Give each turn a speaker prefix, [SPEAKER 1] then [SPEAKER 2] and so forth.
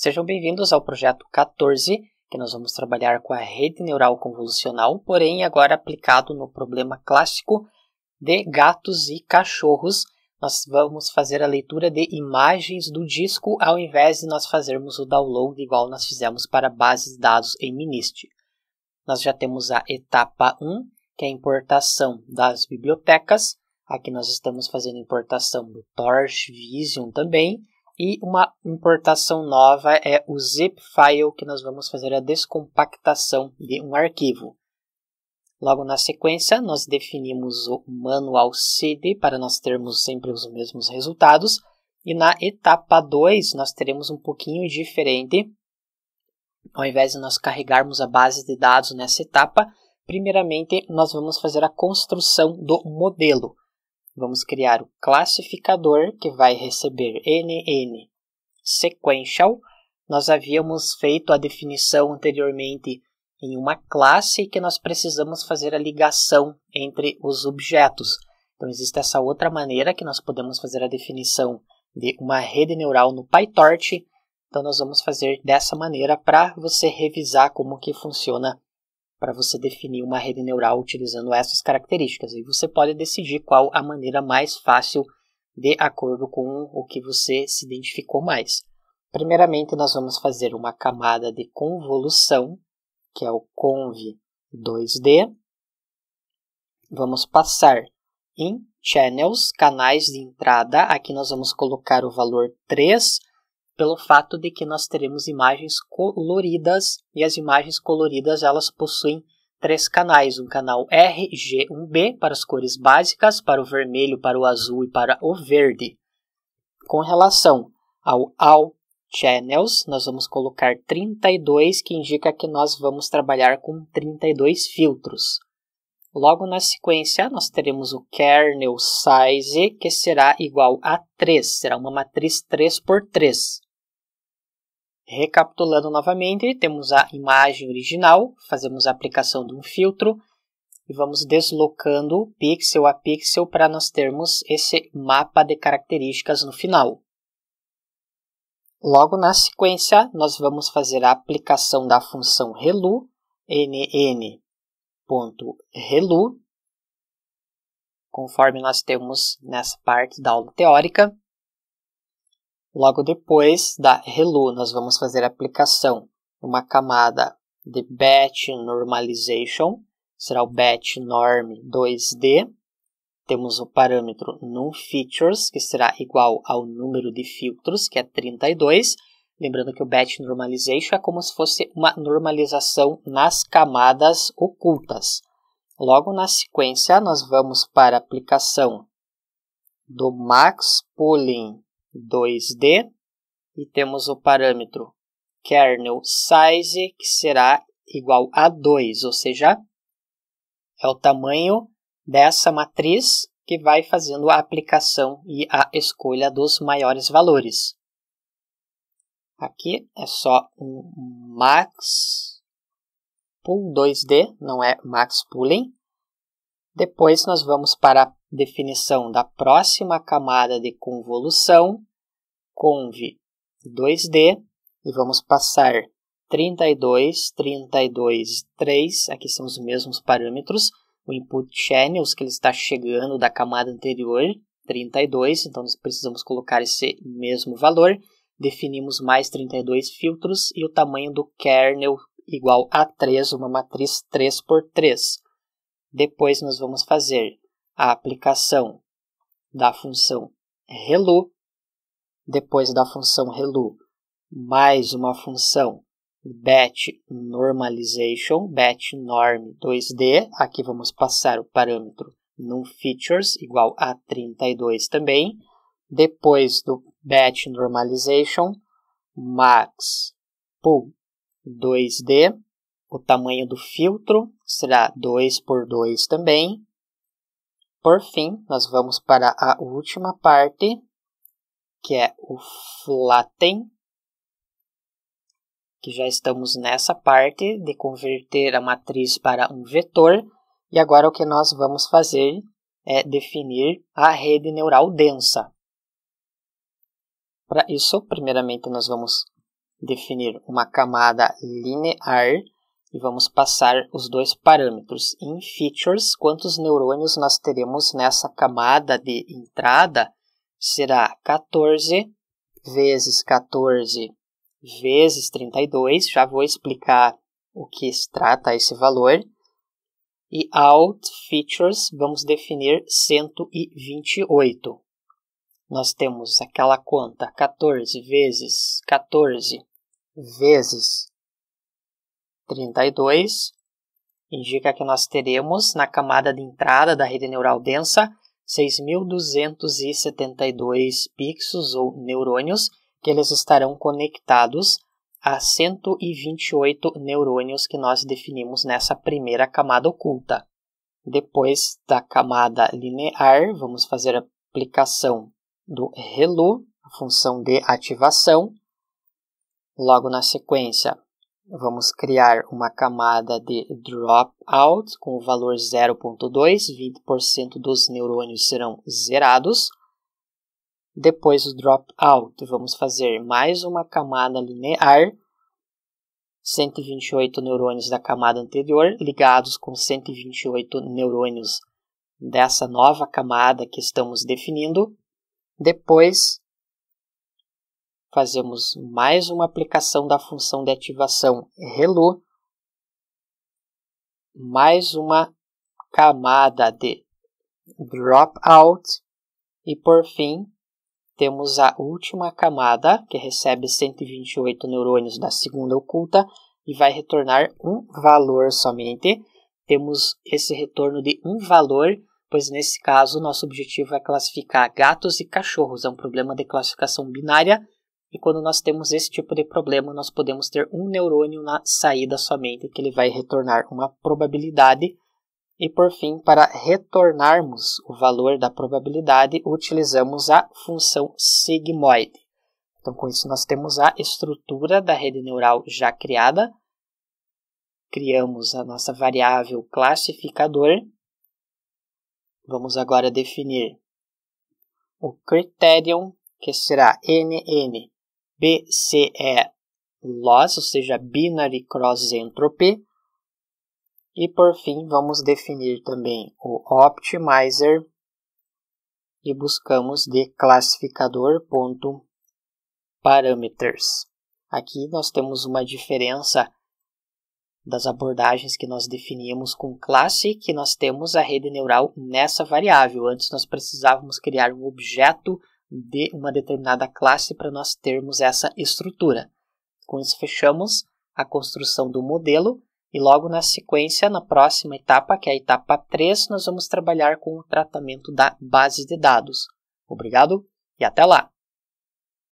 [SPEAKER 1] Sejam bem-vindos ao projeto 14, que nós vamos trabalhar com a rede neural convolucional, porém agora aplicado no problema clássico de gatos e cachorros. Nós vamos fazer a leitura de imagens do disco ao invés de nós fazermos o download igual nós fizemos para bases de dados em MiniST. Nós já temos a etapa 1, que é a importação das bibliotecas. Aqui nós estamos fazendo importação do Torch Vision também e uma importação nova é o zip file, que nós vamos fazer a descompactação de um arquivo. Logo na sequência, nós definimos o manual cd para nós termos sempre os mesmos resultados. E na etapa 2, nós teremos um pouquinho diferente. Ao invés de nós carregarmos a base de dados nessa etapa, primeiramente nós vamos fazer a construção do modelo. Vamos criar o classificador que vai receber NN sequential. Nós havíamos feito a definição anteriormente em uma classe que nós precisamos fazer a ligação entre os objetos. Então, existe essa outra maneira que nós podemos fazer a definição de uma rede neural no PyTorch. Então, nós vamos fazer dessa maneira para você revisar como que funciona para você definir uma rede neural utilizando essas características. E você pode decidir qual a maneira mais fácil de acordo com o que você se identificou mais. Primeiramente, nós vamos fazer uma camada de convolução, que é o conv 2D. Vamos passar em channels, canais de entrada. Aqui nós vamos colocar o valor 3 pelo fato de que nós teremos imagens coloridas e as imagens coloridas elas possuem três canais, um canal RG1B para as cores básicas, para o vermelho, para o azul e para o verde. Com relação ao All Channels, nós vamos colocar 32, que indica que nós vamos trabalhar com 32 filtros. Logo na sequência, nós teremos o kernel size, que será igual a 3, será uma matriz 3 por 3. Recapitulando novamente, temos a imagem original, fazemos a aplicação de um filtro e vamos deslocando pixel a pixel para nós termos esse mapa de características no final. Logo na sequência, nós vamos fazer a aplicação da função relu, nn.relu, conforme nós temos nessa parte da aula teórica. Logo depois da ReLU, nós vamos fazer a aplicação de uma camada de batch normalization, será o batch norm 2D. Temos o parâmetro num_features, que será igual ao número de filtros, que é 32. Lembrando que o batch normalization é como se fosse uma normalização nas camadas ocultas. Logo na sequência, nós vamos para a aplicação do max pooling 2D e temos o parâmetro kernel size que será igual a 2, ou seja, é o tamanho dessa matriz que vai fazendo a aplicação e a escolha dos maiores valores. Aqui é só um max pool 2D, não é max pooling. Depois nós vamos para definição da próxima camada de convolução, conv 2D, e vamos passar 32, 32 3, aqui são os mesmos parâmetros, o input channels que ele está chegando da camada anterior, 32, então nós precisamos colocar esse mesmo valor, definimos mais 32 filtros e o tamanho do kernel igual a 3, uma matriz 3 por 3. Depois nós vamos fazer a aplicação da função relu, depois da função relu, mais uma função batch normalization, batch norm 2D, aqui vamos passar o parâmetro num features igual a 32 também, depois do batch normalization, max pull 2D, o tamanho do filtro será 2 por 2 também, por fim, nós vamos para a última parte, que é o flatten, que já estamos nessa parte de converter a matriz para um vetor. E agora o que nós vamos fazer é definir a rede neural densa. Para isso, primeiramente nós vamos definir uma camada linear e vamos passar os dois parâmetros. Em features, quantos neurônios nós teremos nessa camada de entrada? Será 14 vezes 14 vezes 32. Já vou explicar o que se trata esse valor. E out features, vamos definir 128. Nós temos aquela conta 14 vezes 14 vezes 32 indica que nós teremos na camada de entrada da rede neural densa 6.272 pixels ou neurônios, que eles estarão conectados a 128 neurônios que nós definimos nessa primeira camada oculta. Depois da camada linear, vamos fazer a aplicação do ReLU, a função de ativação. Logo na sequência, Vamos criar uma camada de dropout com o valor 0.2, 20% dos neurônios serão zerados. Depois do dropout, vamos fazer mais uma camada linear, 128 neurônios da camada anterior ligados com 128 neurônios dessa nova camada que estamos definindo. Depois, fazemos mais uma aplicação da função de ativação hello, mais uma camada de dropout e por fim temos a última camada que recebe 128 neurônios da segunda oculta e vai retornar um valor somente. Temos esse retorno de um valor, pois nesse caso nosso objetivo é classificar gatos e cachorros, é um problema de classificação binária e quando nós temos esse tipo de problema, nós podemos ter um neurônio na saída somente, que ele vai retornar uma probabilidade. E por fim, para retornarmos o valor da probabilidade, utilizamos a função sigmoide. Então, com isso, nós temos a estrutura da rede neural já criada, criamos a nossa variável classificador. Vamos agora definir o criterion, que será NN BCE loss, ou seja, binary cross entropy. E por fim, vamos definir também o optimizer e buscamos de classificador.parameters. Aqui nós temos uma diferença das abordagens que nós definimos com classe, que nós temos a rede neural nessa variável. Antes nós precisávamos criar um objeto de uma determinada classe para nós termos essa estrutura. Com isso, fechamos a construção do modelo e logo na sequência, na próxima etapa, que é a etapa 3, nós vamos trabalhar com o tratamento da base de dados. Obrigado e até lá!